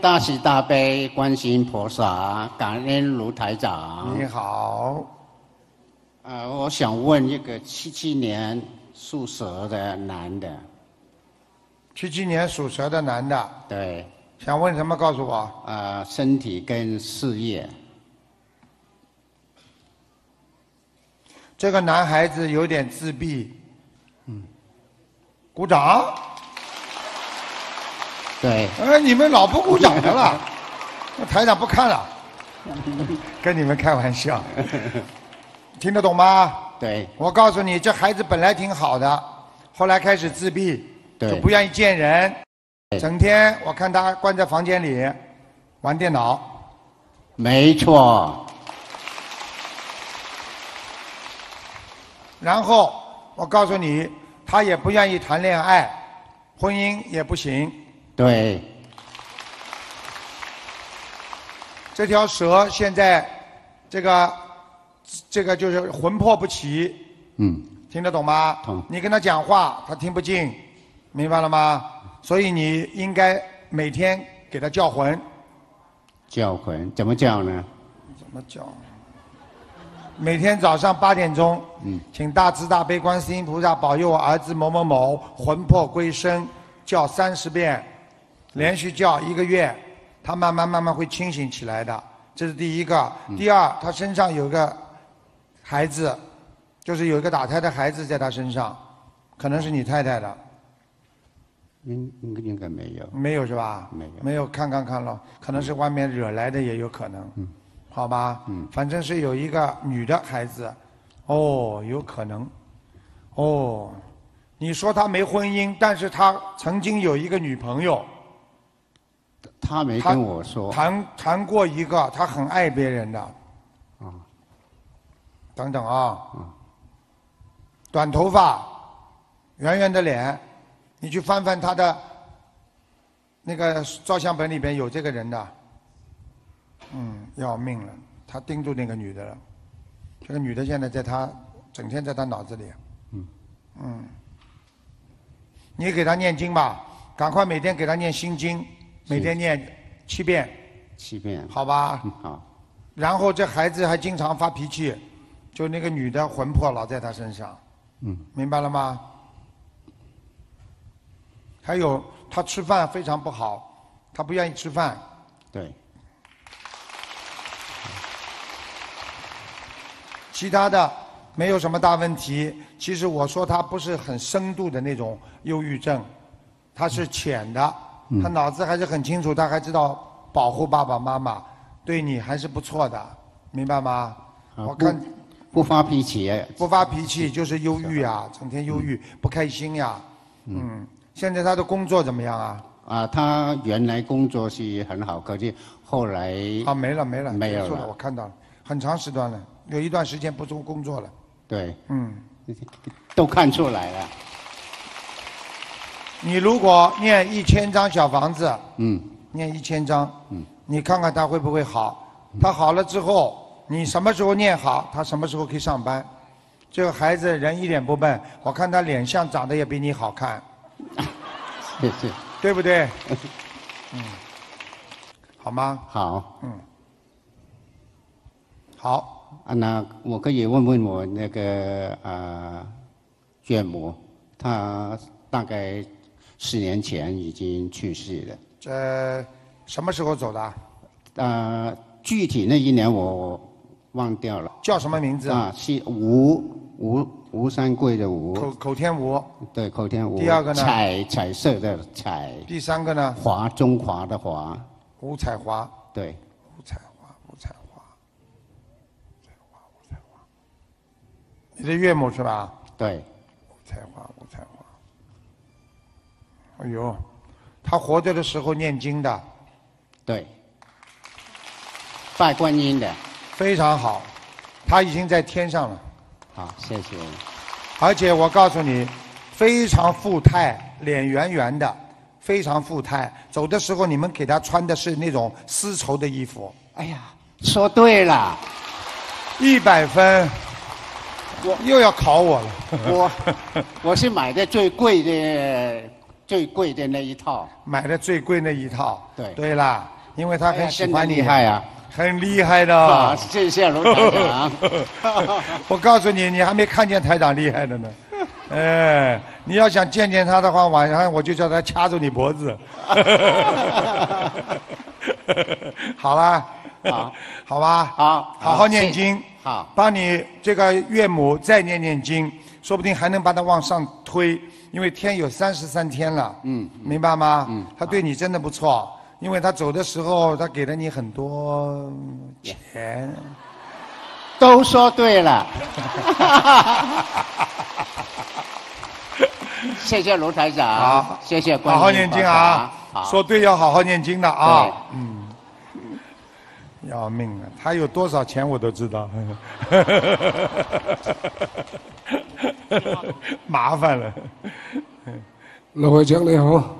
大喜大悲，观世音菩萨，感恩卢台长。你好，呃，我想问一个七七年属蛇的男的。七七年属蛇的男的。对。想问什么？告诉我。啊，身体跟事业。这个男孩子有点自闭。嗯。鼓掌。对，哎，你们老不鼓掌的了，台长不看了，跟你们开玩笑，听得懂吗？对，我告诉你，这孩子本来挺好的，后来开始自闭，就不愿意见人，整天我看他关在房间里玩电脑，没错。然后我告诉你，他也不愿意谈恋爱，婚姻也不行。对，这条蛇现在这个这个就是魂魄不齐，嗯，听得懂吗？你跟他讲话他听不进，明白了吗？所以你应该每天给他叫魂，叫魂怎么叫呢？怎么叫？每天早上八点钟，嗯，请大慈大悲观世音菩萨保佑我儿子某某某魂魄归身，叫三十遍。连续叫一个月，他慢慢慢慢会清醒起来的。这是第一个。第二，他身上有个孩子，就是有一个打胎的孩子在他身上，可能是你太太的。应应该没有。没有是吧？没有。没有看看看了，可能是外面惹来的，也有可能。嗯。好吧。嗯。反正是有一个女的孩子，哦，有可能，哦，你说他没婚姻，但是他曾经有一个女朋友。他没跟我说，谈谈过一个，他很爱别人的，啊，等等啊，嗯，短头发，圆圆的脸，你去翻翻他的那个照相本里边有这个人的，嗯，要命了，他盯住那个女的了，这个女的现在在他整天在他脑子里，嗯，嗯，你给他念经吧，赶快每天给他念心经。每天念七遍，七遍，好吧。好，然后这孩子还经常发脾气，就那个女的魂魄老在他身上，嗯，明白了吗？还有他吃饭非常不好，他不愿意吃饭。对。其他的没有什么大问题。其实我说他不是很深度的那种忧郁症，他是浅的。他脑子还是很清楚，他还知道保护爸爸妈妈，对你还是不错的，明白吗？我看不发脾气，不发脾气就是忧郁啊，整天忧郁，不开心呀。嗯，现在他的工作怎么样啊？啊，他原来工作是很好，可是后来啊没了没了没有了，我看到了，很长时段了，有一段时间不做工作了。对，嗯，都看出来了。你如果念一千张小房子，嗯，念一千张，嗯，你看看他会不会好？他好了之后，你什么时候念好，他什么时候可以上班？这个孩子人一点不笨，我看他脸相长得也比你好看，对不对？嗯，好吗？好，嗯，好啊。那我可以问问我那个啊，卷母他大概？四年前已经去世了。这什么时候走的？呃，具体那一年我忘掉了。叫什么名字？啊，是吴吴吴三桂的吴。口口天吴。对，口天吴。第二个呢？彩彩色的彩。第三个呢？华中华的华。吴彩华。对。吴彩华，吴彩华。彩华，吴彩华。你的岳母是吧？对。哎呦，他活着的时候念经的，对，拜观音的，非常好，他已经在天上了。好，谢谢。而且我告诉你，非常富态，脸圆圆的，非常富态。走的时候，你们给他穿的是那种丝绸的衣服。哎呀，说对了，一百分。我又要考我了。我，我是买的最贵的。最贵的那一套，买的最贵那一套，对，对啦，因为他很喜欢厉害啊，很厉害的，谢谢罗台长。我告诉你，你还没看见台长厉害的呢，哎，你要想见见他的话，晚上我就叫他掐住你脖子。好了，好，好吧，好，好好念经，好，帮你这个岳母再念念经。说不定还能把他往上推，因为天有三十三天了，嗯，明白吗？嗯，他对你真的不错，因为他走的时候，他给了你很多钱。都说对了，谢谢卢台长，谢谢好好念经啊，说对要好好念经的啊。嗯，要命啊！他有多少钱我都知道。麻烦了，老会长你好。